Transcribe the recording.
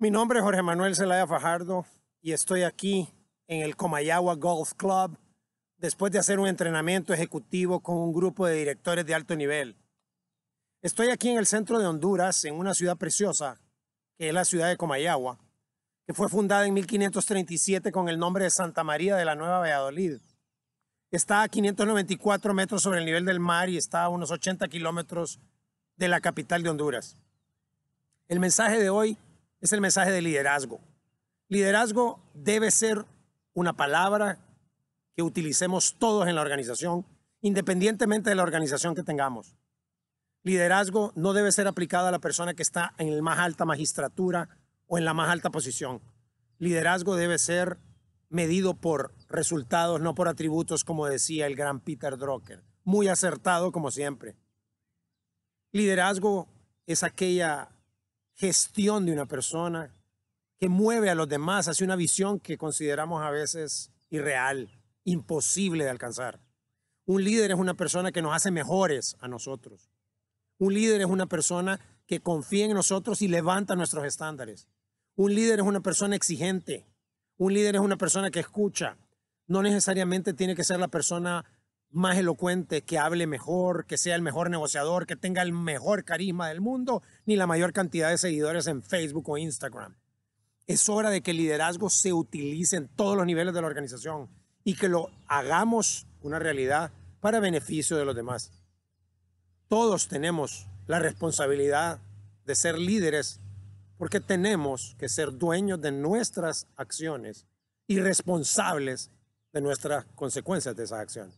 Mi nombre es Jorge Manuel Zelaya Fajardo y estoy aquí en el Comayagua Golf Club después de hacer un entrenamiento ejecutivo con un grupo de directores de alto nivel. Estoy aquí en el centro de Honduras, en una ciudad preciosa, que es la ciudad de Comayagua, que fue fundada en 1537 con el nombre de Santa María de la Nueva Valladolid. Está a 594 metros sobre el nivel del mar y está a unos 80 kilómetros de la capital de Honduras. El mensaje de hoy es el mensaje de liderazgo. Liderazgo debe ser una palabra que utilicemos todos en la organización, independientemente de la organización que tengamos. Liderazgo no debe ser aplicada a la persona que está en la más alta magistratura o en la más alta posición. Liderazgo debe ser medido por resultados, no por atributos, como decía el gran Peter Drucker. Muy acertado, como siempre. Liderazgo es aquella gestión de una persona que mueve a los demás hacia una visión que consideramos a veces irreal, imposible de alcanzar. Un líder es una persona que nos hace mejores a nosotros. Un líder es una persona que confía en nosotros y levanta nuestros estándares. Un líder es una persona exigente. Un líder es una persona que escucha. No necesariamente tiene que ser la persona más elocuente, que hable mejor, que sea el mejor negociador, que tenga el mejor carisma del mundo, ni la mayor cantidad de seguidores en Facebook o Instagram. Es hora de que el liderazgo se utilice en todos los niveles de la organización y que lo hagamos una realidad para beneficio de los demás. Todos tenemos la responsabilidad de ser líderes porque tenemos que ser dueños de nuestras acciones y responsables de nuestras consecuencias de esa acción